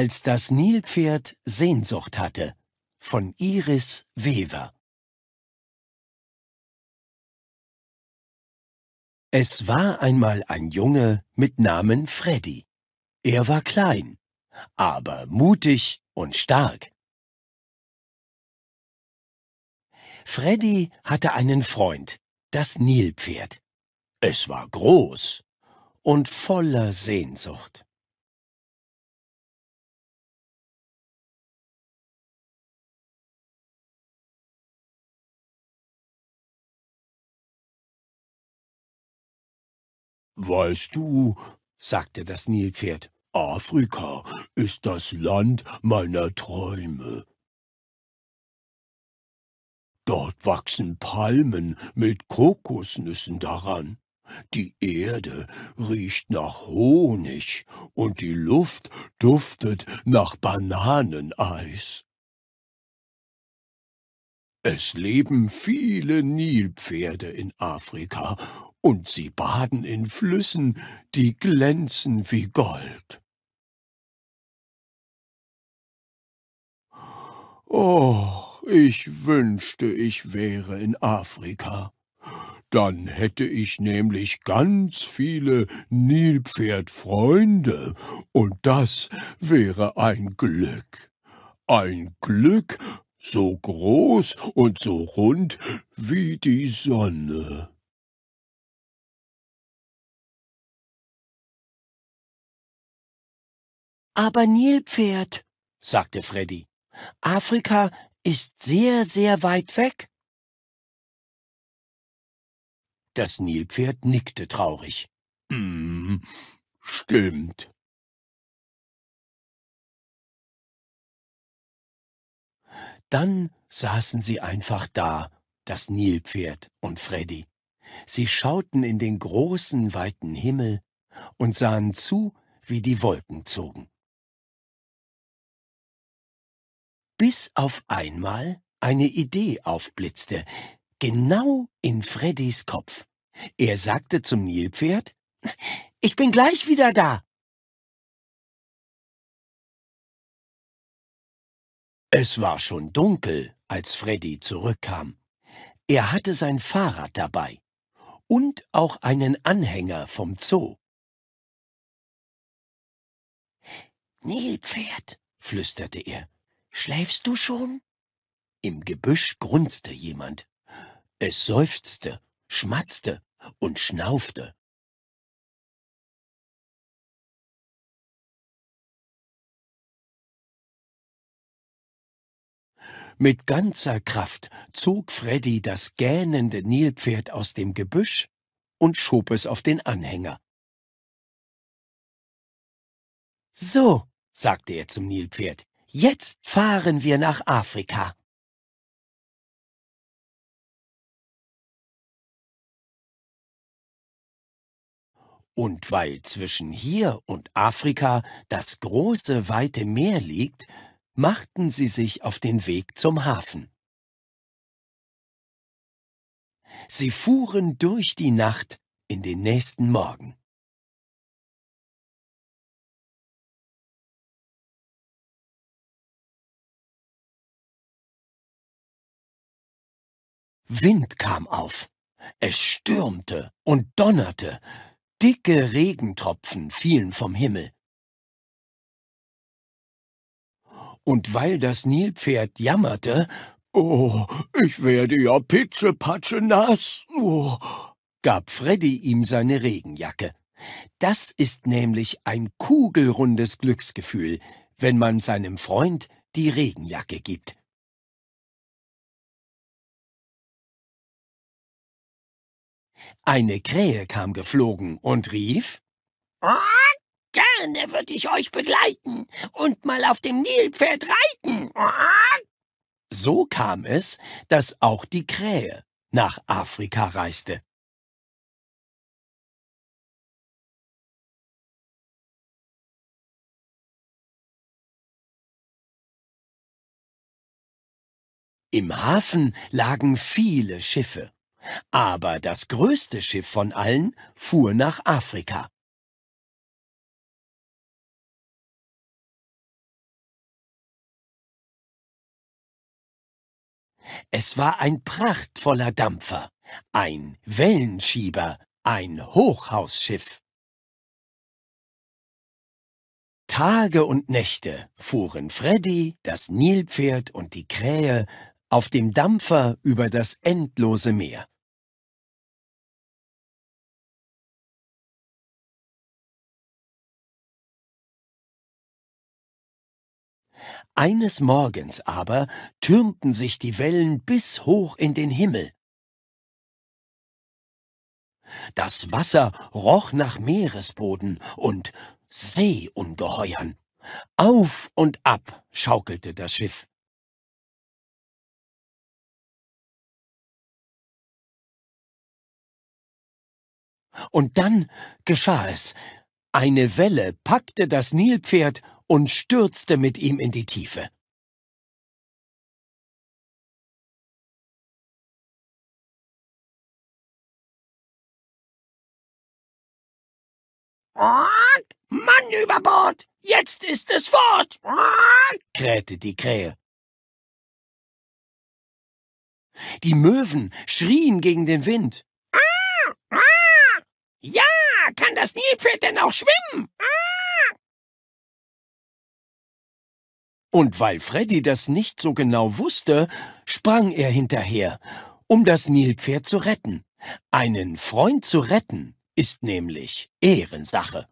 Als das Nilpferd Sehnsucht hatte von Iris Wever Es war einmal ein Junge mit Namen Freddy. Er war klein, aber mutig und stark. Freddy hatte einen Freund, das Nilpferd. Es war groß und voller Sehnsucht. Weißt du, sagte das Nilpferd, Afrika ist das Land meiner Träume. Dort wachsen Palmen mit Kokosnüssen daran. Die Erde riecht nach Honig und die Luft duftet nach Bananeneis. Es leben viele Nilpferde in Afrika und sie baden in Flüssen, die glänzen wie Gold. Oh, ich wünschte, ich wäre in Afrika. Dann hätte ich nämlich ganz viele Nilpferdfreunde, und das wäre ein Glück. Ein Glück so groß und so rund wie die Sonne. Aber Nilpferd, sagte Freddy, Afrika ist sehr, sehr weit weg. Das Nilpferd nickte traurig. Hm, stimmt. Dann saßen sie einfach da, das Nilpferd und Freddy. Sie schauten in den großen, weiten Himmel und sahen zu, wie die Wolken zogen. bis auf einmal eine Idee aufblitzte, genau in Freddys Kopf. Er sagte zum Nilpferd, »Ich bin gleich wieder da.« Es war schon dunkel, als Freddy zurückkam. Er hatte sein Fahrrad dabei und auch einen Anhänger vom Zoo. Nilpferd, flüsterte er, Schläfst du schon? Im Gebüsch grunzte jemand. Es seufzte, schmatzte und schnaufte. Mit ganzer Kraft zog Freddy das gähnende Nilpferd aus dem Gebüsch und schob es auf den Anhänger. So, sagte er zum Nilpferd, Jetzt fahren wir nach Afrika. Und weil zwischen hier und Afrika das große weite Meer liegt, machten sie sich auf den Weg zum Hafen. Sie fuhren durch die Nacht in den nächsten Morgen. Wind kam auf. Es stürmte und donnerte. Dicke Regentropfen fielen vom Himmel. Und weil das Nilpferd jammerte, »Oh, ich werde ja pitschepatsche nass«, oh, gab Freddy ihm seine Regenjacke. Das ist nämlich ein kugelrundes Glücksgefühl, wenn man seinem Freund die Regenjacke gibt. Eine Krähe kam geflogen und rief, Gerne würde ich euch begleiten und mal auf dem Nilpferd reiten. So kam es, dass auch die Krähe nach Afrika reiste. Im Hafen lagen viele Schiffe. Aber das größte Schiff von allen fuhr nach Afrika. Es war ein prachtvoller Dampfer, ein Wellenschieber, ein Hochhausschiff. Tage und Nächte fuhren Freddy, das Nilpferd und die Krähe auf dem Dampfer über das endlose Meer. Eines Morgens aber türmten sich die Wellen bis hoch in den Himmel. Das Wasser roch nach Meeresboden und Seeungeheuern. Auf und ab schaukelte das Schiff. Und dann geschah es. Eine Welle packte das Nilpferd und stürzte mit ihm in die Tiefe. Mann über Bord! Jetzt ist es fort! krähte die Krähe. Die Möwen schrien gegen den Wind. Ah, ah. Ja, kann das Nilpferd denn auch schwimmen? Ah. Und weil Freddy das nicht so genau wusste, sprang er hinterher, um das Nilpferd zu retten. Einen Freund zu retten ist nämlich Ehrensache.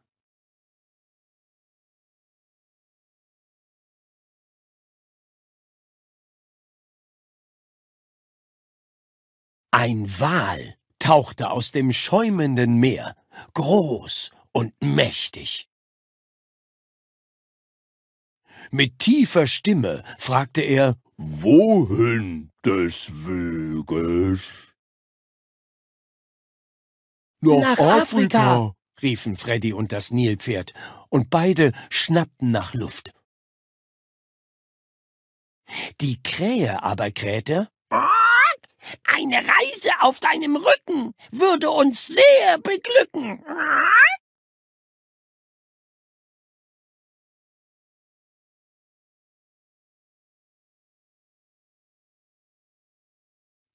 Ein Wal tauchte aus dem schäumenden Meer, groß und mächtig. Mit tiefer Stimme fragte er, Wohin des Weges? Nach, nach Afrika, Afrika, riefen Freddy und das Nilpferd, und beide schnappten nach Luft. Die Krähe aber krähte, eine Reise auf deinem Rücken würde uns sehr beglücken.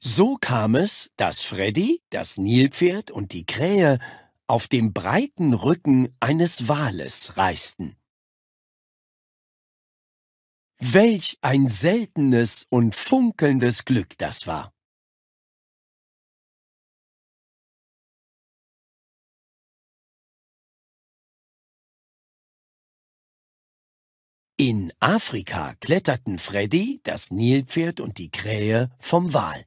So kam es, dass Freddy, das Nilpferd und die Krähe auf dem breiten Rücken eines Wales reisten. Welch ein seltenes und funkelndes Glück das war! In Afrika kletterten Freddy, das Nilpferd und die Krähe vom Wal.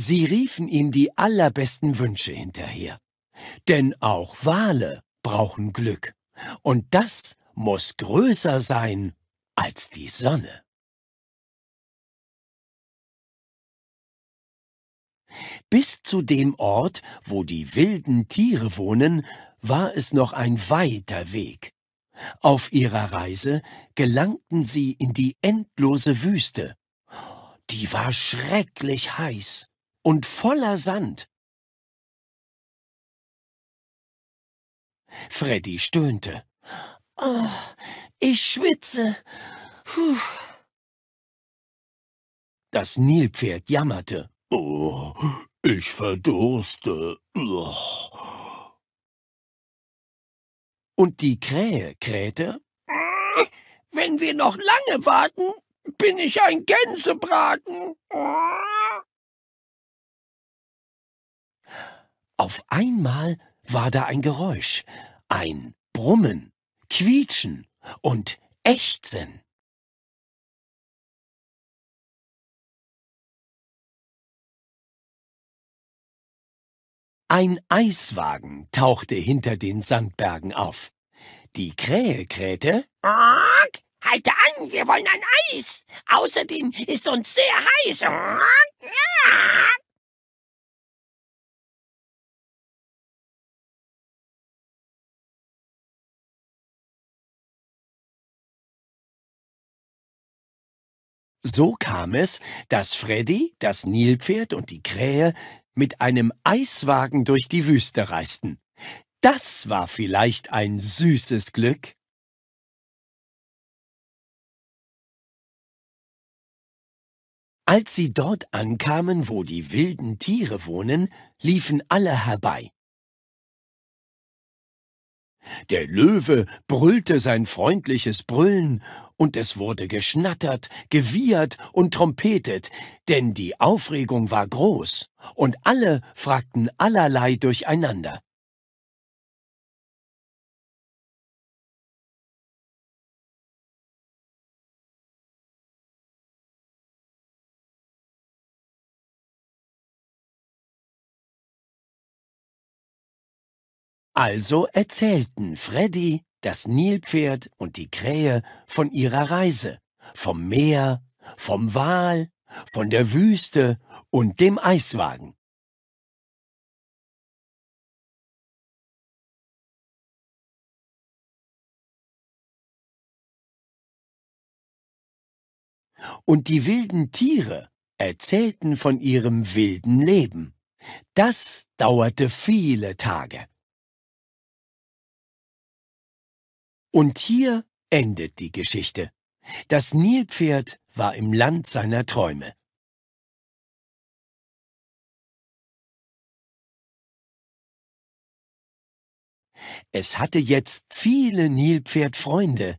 Sie riefen ihm die allerbesten Wünsche hinterher. Denn auch Wale brauchen Glück. Und das muss größer sein als die Sonne. Bis zu dem Ort, wo die wilden Tiere wohnen, war es noch ein weiter Weg. Auf ihrer Reise gelangten sie in die endlose Wüste. Die war schrecklich heiß und voller Sand. Freddy stöhnte. Oh, ich schwitze. Puh. Das Nilpferd jammerte. Oh, ich verdurste. Oh. Und die Krähe krähte. Wenn wir noch lange warten, bin ich ein Gänsebraten. Oh. Auf einmal war da ein Geräusch, ein Brummen, Quietschen und Ächzen. Ein Eiswagen tauchte hinter den Sandbergen auf. Die Krähe krähte. Ork, halte an, wir wollen ein Eis. Außerdem ist uns sehr heiß. Ork, ork. So kam es, dass Freddy, das Nilpferd und die Krähe mit einem Eiswagen durch die Wüste reisten. Das war vielleicht ein süßes Glück. Als sie dort ankamen, wo die wilden Tiere wohnen, liefen alle herbei. Der Löwe brüllte sein freundliches Brüllen und es wurde geschnattert, gewiehert und trompetet, denn die Aufregung war groß, und alle fragten allerlei durcheinander. Also erzählten Freddy, das Nilpferd und die Krähe von ihrer Reise, vom Meer, vom Wal, von der Wüste und dem Eiswagen. Und die wilden Tiere erzählten von ihrem wilden Leben. Das dauerte viele Tage. Und hier endet die Geschichte. Das Nilpferd war im Land seiner Träume. Es hatte jetzt viele Nilpferdfreunde,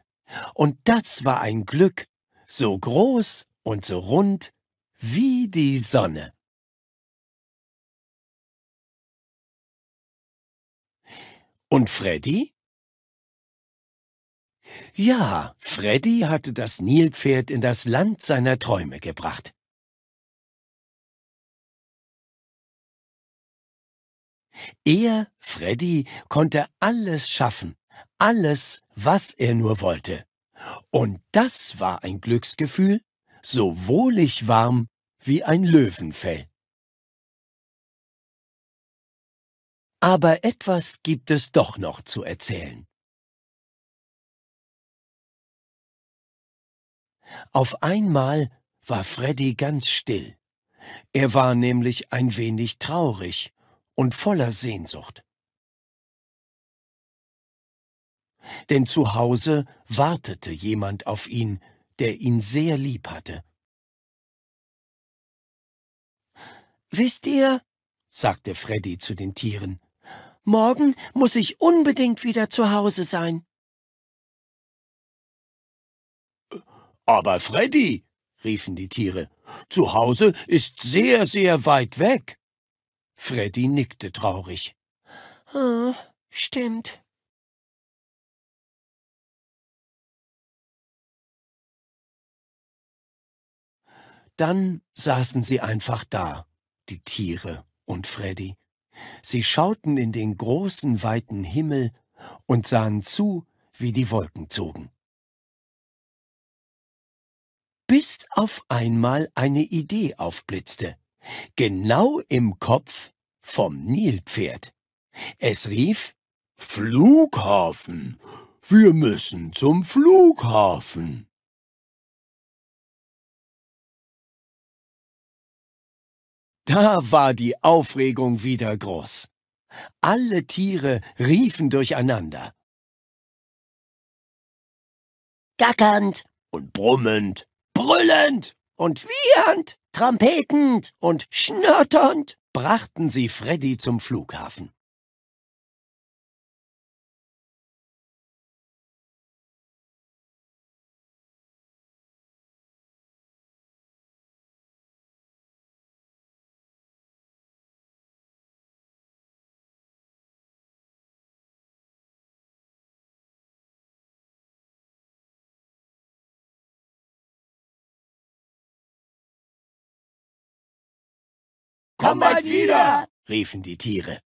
und das war ein Glück, so groß und so rund wie die Sonne. Und Freddy? Ja, Freddy hatte das Nilpferd in das Land seiner Träume gebracht. Er, Freddy, konnte alles schaffen, alles, was er nur wollte. Und das war ein Glücksgefühl, so wohlig warm wie ein Löwenfell. Aber etwas gibt es doch noch zu erzählen. Auf einmal war Freddy ganz still. Er war nämlich ein wenig traurig und voller Sehnsucht. Denn zu Hause wartete jemand auf ihn, der ihn sehr lieb hatte. Wisst ihr, sagte Freddy zu den Tieren, morgen muss ich unbedingt wieder zu Hause sein. Aber Freddy, riefen die Tiere, zu Hause ist sehr, sehr weit weg. Freddy nickte traurig. Ah, stimmt. Dann saßen sie einfach da, die Tiere und Freddy. Sie schauten in den großen, weiten Himmel und sahen zu, wie die Wolken zogen bis auf einmal eine Idee aufblitzte. Genau im Kopf vom Nilpferd. Es rief Flughafen. Wir müssen zum Flughafen. Da war die Aufregung wieder groß. Alle Tiere riefen durcheinander. Gackernd und brummend Brüllend und wiehernd, trompetend und schnatternd brachten sie Freddy zum Flughafen. komm bald wieder, riefen die Tiere.